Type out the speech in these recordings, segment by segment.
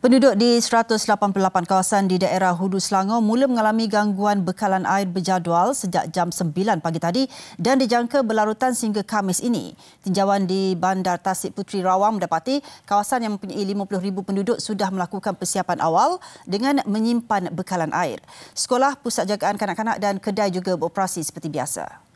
Penduduk di 188 kawasan di daerah Hulu Selangor mula mengalami gangguan bekalan air berjadual sejak jam 9 pagi tadi dan dijangka berlarutan sehingga Kamis ini. Tinjauan di Bandar Tasik Putri Rawang mendapati kawasan yang mempunyai 50,000 penduduk sudah melakukan persiapan awal dengan menyimpan bekalan air. Sekolah, pusat jagaan kanak-kanak dan kedai juga beroperasi seperti biasa.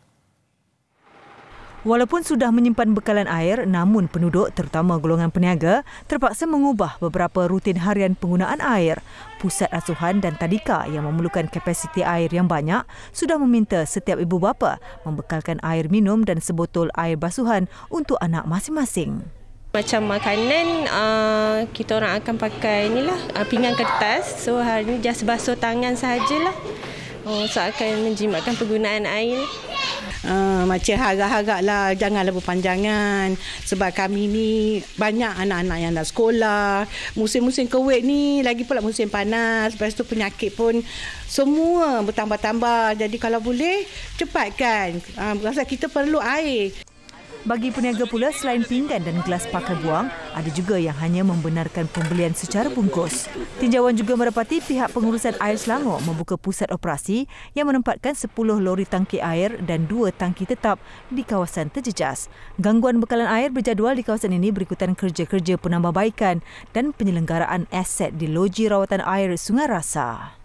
Walaupun sudah menyimpan bekalan air, namun penduduk terutama golongan peniaga terpaksa mengubah beberapa rutin harian penggunaan air. Pusat asuhan dan tadika yang memerlukan kapasiti air yang banyak sudah meminta setiap ibu bapa membekalkan air minum dan sebotol air basuhan untuk anak masing-masing. Macam makanan, ah, kita orang akan pakai inilah, ah, pinggan kertas. So hari ini just basuh tangan sahajalah. Oh, so akan menjimatkan penggunaan air uh, macam harga-harga lah jangan lebih panjangan. sebab kami ni banyak anak-anak yang dah sekolah musim-musim kewet ni lagi pula musim panas lepas tu penyakit pun semua bertambah-tambah jadi kalau boleh cepatkan uh, rasa kita perlu air bagi peniaga pula, selain pinggan dan gelas pakai buang, ada juga yang hanya membenarkan pembelian secara bungkus. Tinjauan juga merapati pihak pengurusan air Selangor membuka pusat operasi yang menempatkan 10 lori tangki air dan 2 tangki tetap di kawasan terjejas. Gangguan bekalan air berjadual di kawasan ini berikutan kerja-kerja penambahbaikan dan penyelenggaraan aset di loji rawatan air Sungai Rasa.